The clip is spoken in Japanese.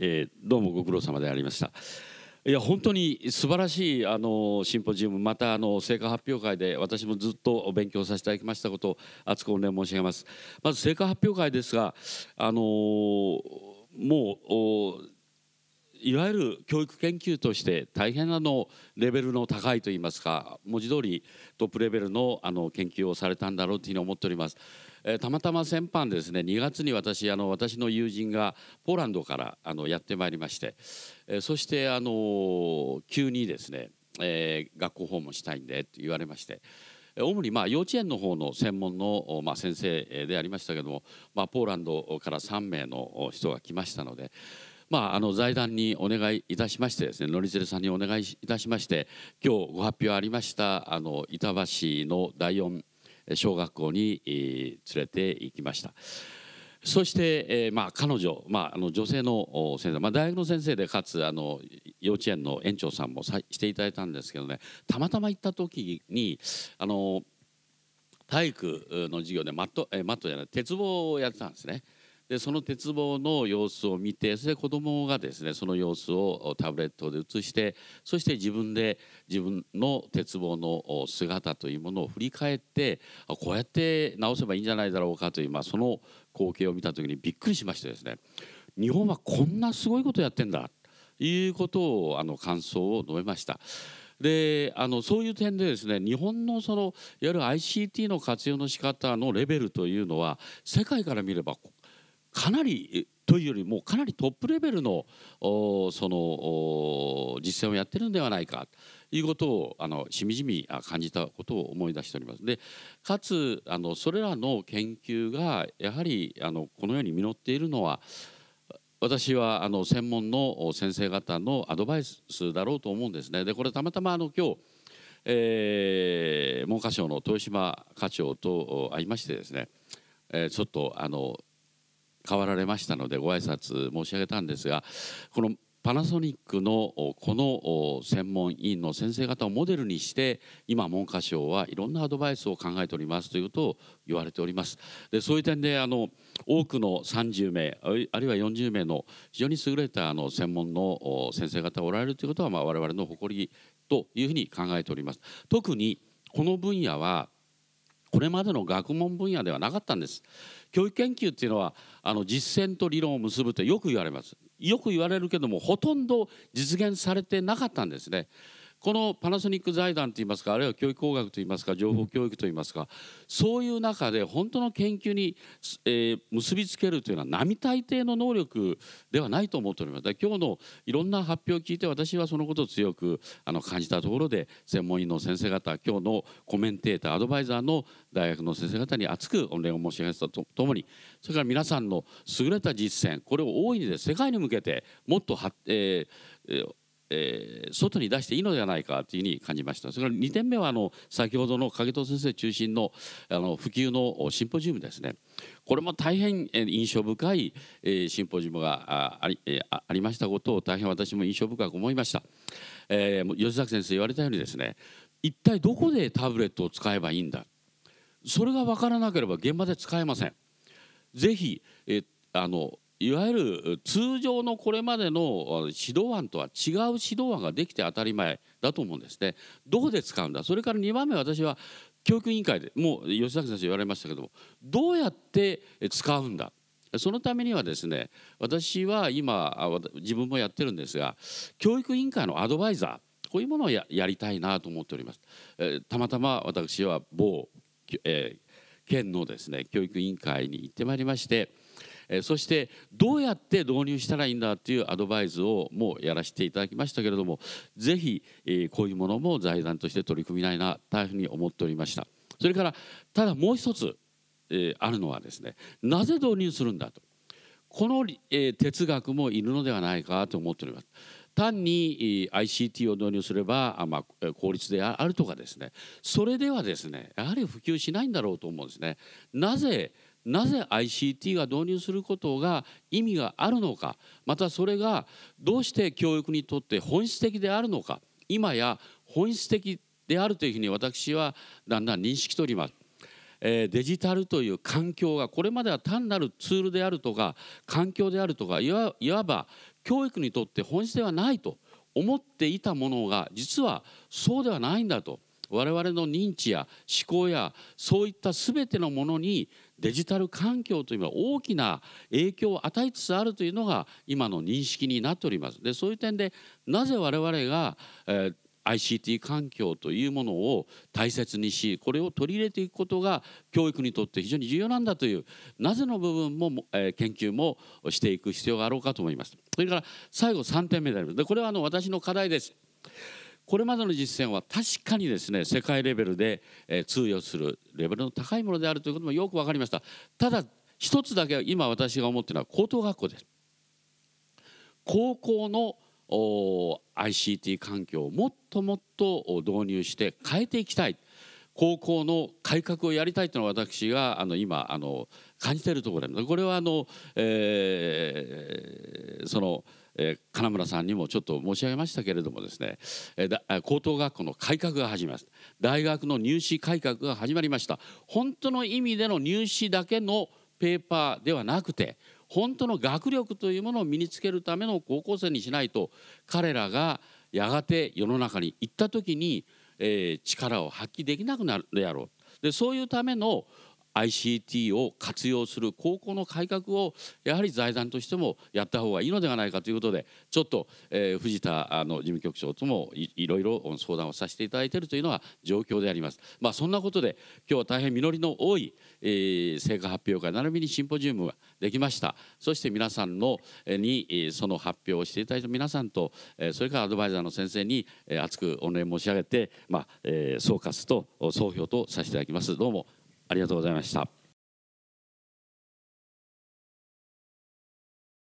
えー、どうもご苦労様でありました。いや本当に素晴らしいあのシンポジウムまたあの成果発表会で私もずっとお勉強させていただきましたことを厚く御礼申し上げますまず成果発表会ですがあのもういわゆる教育研究として大変あのレベルの高いといいますか文字通りトップレベルのあの研究をされたんだろうというふうに思っております。えー、たまたま先般ですね2月に私あの私の友人がポーランドからあのやってまいりまして、えー、そしてあの急にですね、えー、学校訪問したいんでと言われまして。主にま幼稚園の方の専門のま先生でありましたけども、まあ、ポーランドから3名の人が来ましたのでまあ、あの財団にお願いいたしましてですね乗りずれさんにお願いいたしまして今日ご発表ありましたあの板橋の第四小学校に、えー、連れて行きました。そして、えーまあ、彼女、まあ、あの女性の先生、まあ、大学の先生でかつあの幼稚園の園長さんもさしていただいたんですけどねたまたま行った時にあの体育の授業でマット、えー、マットじゃない鉄棒をやってたんですね。でその鉄棒の様子を見てそれで子どもがですねその様子をタブレットで映してそして自分で自分の鉄棒の姿というものを振り返ってこうやって直せばいいんじゃないだろうかという、まあ、その光景を見た時にびっくりしましてですね日本はこんなすごいことやってんだということをあの感想を述べました。であのそういう点でですね日本のそのいわゆる ICT の活用の仕方のレベルというのは世界から見ればかなりというよりもかなりトップレベルのその実践をやってるんではないかということをあのしみじみ感じたことを思い出しております。でかつあのそれらの研究がやはりあのこのように実っているのは私はあの専門の先生方のアドバイスだろうと思うんですね。でこれたまたまあの今日、えー、文科省の豊島課長と会いましてですね、えー、ちょっとあの変わられましたのでご挨拶申し上げたんですがこのパナソニックのこの専門委員の先生方をモデルにして今文科省はいろんなアドバイスを考えておりますということを言われておりますでそういう点であの多くの30名あるいは40名の非常に優れたあの専門の先生方がおられるということは、まあ、我々の誇りというふうに考えております特にこの分野はこれまでの学問分野ではなかったんです教育研究っていうのはあの実践と理論を結ぶとよく言われますよく言われるけどもほとんど実現されてなかったんですねこのパナソニック財団といいますかあるいは教育工学といいますか情報教育といいますかそういう中で本当の研究に、えー、結びつけるというのは並大抵の能力ではないと思っております今日のいろんな発表を聞いて私はそのことを強くあの感じたところで専門医の先生方今日のコメンテーターアドバイザーの大学の先生方に厚く御礼を申し上げたとともにそれから皆さんの優れた実践これを大いにで世界に向けてもっとは、えー、えー、外に出していいのではないかというふうに感じましたそれから2点目はあの先ほどの影藤先生中心のあの普及のシンポジウムですねこれも大変印象深い、えー、シンポジウムがあり,、えー、ありましたことを大変私も印象深く思いました、えー、吉崎先生言われたようにですね一体どこでタブレットを使えばいいんだそれが分からなければ現場で使えません。ぜひ、えー、あのいわゆる通常のこれまでの指導案とは違う指導案ができて当たり前だと思うんですね。どこで使うんだそれから2番目私は教育委員会でもう吉崎先生言われましたけどもどうやって使うんだそのためにはですね私は今自分もやってるんですが教育委員会のアドバイザーこういうものをやりたいなと思っております。えたまたま私は某、えー、県のですね教育委員会に行ってまいりましてえそしてどうやって導入したらいいんだっていうアドバイスをもうやらせていただきましたけれども是非、えこういうものも財団として取り組みないなというふうに思っておりましたそれからただもう一つ、えあるのはですねなぜ導入するんだとこの、え哲学もいるのではないかと思っております単に ICT を導入すれば、まあ、効率であるとかですねそれではですねやはり普及しないんだろうと思うんですね。なぜなぜ ICT が導入することが意味があるのかまたそれがどうして教育にとって本質的であるのか今や本質的であるというふうに私はだんだん認識しります。デジタルという環境がこれまでは単なるツールであるとか環境であるとかいわば教育にとって本質ではないと思っていたものが実はそうではないんだと我々の認知や思考やそういった全てのものにデジタル環境というのは大きな影響を与えつつあるというのが今の認識になっております。でそういう点でなぜ我々が、えー ICT 環境というものを大切にしこれを取り入れていくことが教育にとって非常に重要なんだというなぜの部分も、えー、研究もしていく必要があろうかと思います。それから最後3点目であります。でこれはあの私の課題です。これまでの実践は確かにですね世界レベルで、え通用するレベルの高いものであるということもよく分かりましたただ一つだけ今私が思っているのは高等学校です高校の ICT 環境をもっともっと導入して変えていきたい高校の改革をやりたいというのは私があの今あの感じているところでこれはあの、えー、その、えー、金村さんにもちょっと申し上げましたけれどもですね、えー、だ高等学校の改革が始まりました大学の入試改革が始まりました本当の意味での入試だけのペーパーではなくて本当の学力というものを身につけるための高校生にしないと彼らがやがて世の中に行った時にえー、力を発揮できなくなるであろうでそういうための ICT を活用する高校の改革をやはり財団としてもやった方がいいのではないかということでちょっと、えー、藤田あの事務局長ともいろいろ相談をさせていただいているというのは状況であります。まあ、そんなことで今日は大変実りの多い、えー、成果発表会並びにシンポジウムができましたそして皆さんのにその発表をしていただいた皆さんとそれからアドバイザーの先生に熱くお礼申し上げて、まあ、総括と総評とさせていただきます。どうもありがとうございました。